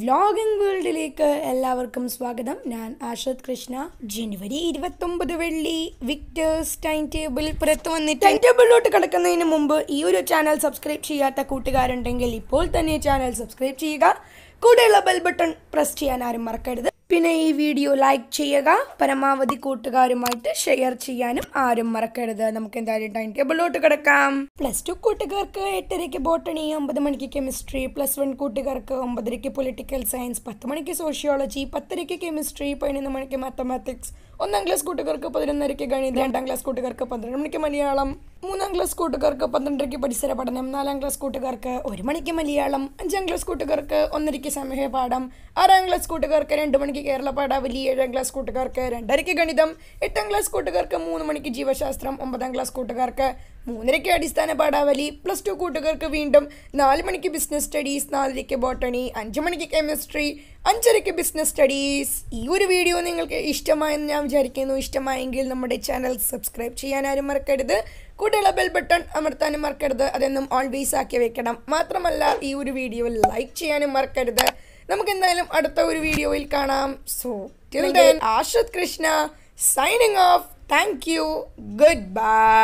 vlogging വേൾഡിലേക്ക് എല്ലാവർക്കും സ്വാഗതം ഞാൻ ആഷത് കൃഷ്ണ ജനുവരി ഇരുപത്തൊമ്പത് വെള്ളി വിക്ടേഴ്സ് ടൈം ടേബിൾ പുറത്ത് വന്നിട്ട് ടൈം ടേബിളിലോട്ട് കിടക്കുന്നതിന് മുമ്പ് ഈ ഒരു ചാനൽ സബ്സ്ക്രൈബ് ചെയ്യാത്ത കൂട്ടുകാരുണ്ടെങ്കിൽ ഇപ്പോൾ തന്നെ ചാനൽ സബ്സ്ക്രൈബ് ചെയ്യുക കൂടെയുള്ള ബെൽ ബട്ടൺ പ്രസ് ചെയ്യാൻ ആരും മറക്കരുത് പിന്നെ ഈ വീഡിയോ ലൈക്ക് ചെയ്യുക പരമാവധി കൂട്ടുകാരുമായിട്ട് ഷെയർ ചെയ്യാനും ആരും മറക്കരുത് നമുക്ക് എന്തായാലും ടൈം ടേബിളിലോട്ട് കിടക്കാം പ്ലസ് ടു കൂട്ടുകാർക്ക് എട്ടരയ്ക്ക് ബോട്ടണി ഒമ്പത് മണിക്ക് കെമിസ്ട്രി പ്ലസ് വൺ കൂട്ടുകാർക്ക് ഒമ്പതരയ്ക്ക് പൊളിറ്റിക്കൽ സയൻസ് പത്ത് മണിക്ക് സോഷ്യോളജി പത്തരയ്ക്ക് കെമിസ്ട്രി പതിനൊന്ന് മണിക്ക് മാത്തമാറ്റിക്സ് ഒന്നാം ക്ലാസ് കൂട്ടുകാർക്ക് പതിനൊന്നരയ്ക്ക് ഗണിതം രണ്ടാം ക്ലാസ് കൂട്ടുകാർക്ക് പന്ത്രണ്ട് മണിക്ക് മലയാളം മൂന്നാം ക്ലാസ് കൂട്ടുകാർക്ക് പന്ത്രണ്ടരയ്ക്ക് പരിസര പഠനം നാലാം ക്ലാസ് കൂട്ടുകാർക്ക് ഒരു മണിക്ക് മലയാളം അഞ്ചാം ക്ലാസ് കൂട്ടുകാർക്ക് ഒന്നരയ്ക്ക് സമൂഹ പാഠം ആറാം ക്ലാസ് കൂട്ടുകാർക്ക് രണ്ട് മണിക്ക് കേരള പാഠാവലി ഏഴാം ക്ലാസ് കൂട്ടുകാർക്ക് രണ്ടരയ്ക്ക് ഗണിതം എട്ടാം ക്ലാസ് കൂട്ടുകാർക്ക് മൂന്ന് മണിക്ക് ജീവശാസ്ത്രം ഒമ്പതാം ക്ലാസ് കൂട്ടുകാർക്ക് മൂന്നരയ്ക്ക് അടിസ്ഥാന പാഠാവലി പ്ലസ് ടു കൂട്ടുകാർക്ക് വീണ്ടും നാല് മണിക്ക് ബിസിനസ് സ്റ്റഡീസ് നാലരയ്ക്ക് ബോട്ടണി അഞ്ച് മണിക്ക് കെമിസ്ട്രി അഞ്ചരയ്ക്ക് ബിസിനസ് സ്റ്റഡീസ് ഈ ഒരു വീഡിയോ നിങ്ങൾക്ക് ഇഷ്ടമായെന്ന് ഞാൻ വിചാരിക്കുന്നു ഇഷ്ടമായെങ്കിൽ നമ്മുടെ ചാനൽ സബ്സ്ക്രൈബ് ചെയ്യാൻ ആരും മറക്കരുത് കൂടെയുള്ള ബെൽ ബട്ടൺ അമർത്താനും മറക്കരുത് അതെന്നും ഓൾവേസ് ആക്കി വെക്കണം മാത്രമല്ല ഈ ഒരു വീഡിയോ ലൈക്ക് ചെയ്യാനും മറക്കരുത് നമുക്ക് എന്തായാലും അടുത്ത ഒരു വീഡിയോയിൽ കാണാം so till then Ashrath Krishna signing off thank you good by